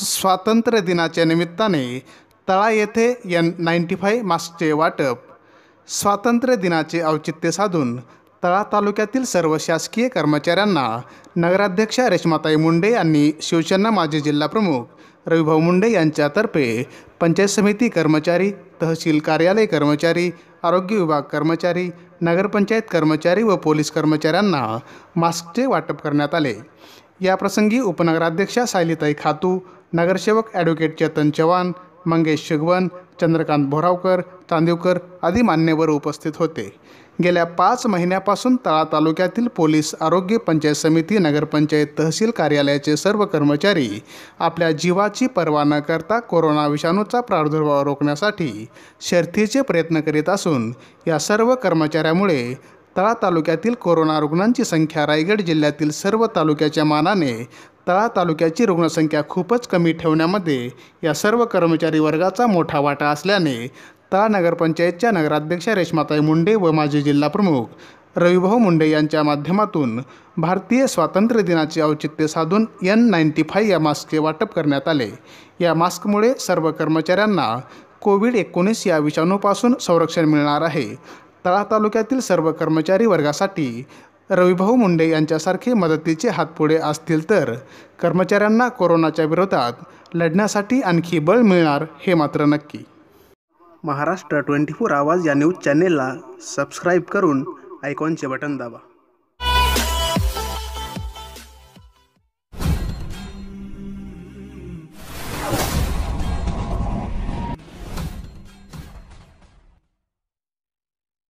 स्वातंत्र्य दिनाच्या निमित्ताने तळा येथे एन नाईंटी फाय मास्कचे वाटप स्वातंत्र्य दिनाचे औचित्य साधून तळा तालुक्यातील सर्व शासकीय कर्मचाऱ्यांना नगराध्यक्षा रेश्माताई मुंडे यांनी शिवसेना माजी जिल्हाप्रमुख रविभाऊ मुंडे यांच्यातर्फे पंचायत समिती कर्मचारी तहसील कार्यालय कर्मचारी आरोग्य विभाग कर्मचारी नगरपंचायत कर्मचारी व पोलीस कर्मचाऱ्यांना मास्कचे वाटप करण्यात आले याप्रसंगी उपनगराध्यक्षा सायलीताई खातू नगरसेवक ॲडव्होकेट चेतन चव्हाण मंगेश शिगवन चंद्रकांत भोरावकर चांदिवकर आदी मान्यवर उपस्थित होते गेल्या पाच महिन्यापासून तळा तालुक्यातील पोलीस आरोग्य पंचायत समिती नगरपंचायत तहसील कार्यालयाचे सर्व कर्मचारी आपल्या जीवाची पर्वा न करता कोरोना विषाणूचा प्रादुर्भाव रोखण्यासाठी शर्थीचे प्रयत्न करीत असून या सर्व कर्मचाऱ्यामुळे तळा तालुक्यातील कोरोना रुग्णांची संख्या रायगड जिल्ह्यातील सर्व तालुक्याच्या मानाने तळा तालुक्याची रुग्णसंख्या खूपच कमी ठेवण्यामध्ये या सर्व कर्मचारी वर्गाचा मोठा वाटा असल्याने तळा नगरपंचायतच्या नगराध्यक्षा रेश्माताई मुंडे व माजी जिल्हाप्रमुख रविभाऊ मुंडे यांच्या माध्यमातून भारतीय स्वातंत्र्य दिनाचे औचित्य साधून एन नाईन्टी फाय या मास्कचे वाटप करण्यात आले या मास्कमुळे सर्व कर्मचाऱ्यांना कोविड एकोणीस या विषाणूपासून संरक्षण मिळणार आहे तळा तालुक्यातील सर्व कर्मचारी वर्गासाठी रविभाऊ मुंडे यांच्यासारखे मदतीचे हात पुढे असतील तर कर्मचाऱ्यांना कोरोनाच्या विरोधात लढण्यासाठी आणखी बळ मिळणार हे मात्र नक्की महाराष्ट्र ट्वेंटी फोर आवाज या न्यूज चॅनेलला सबस्क्राईब करून आयकॉनचे बटन दाबा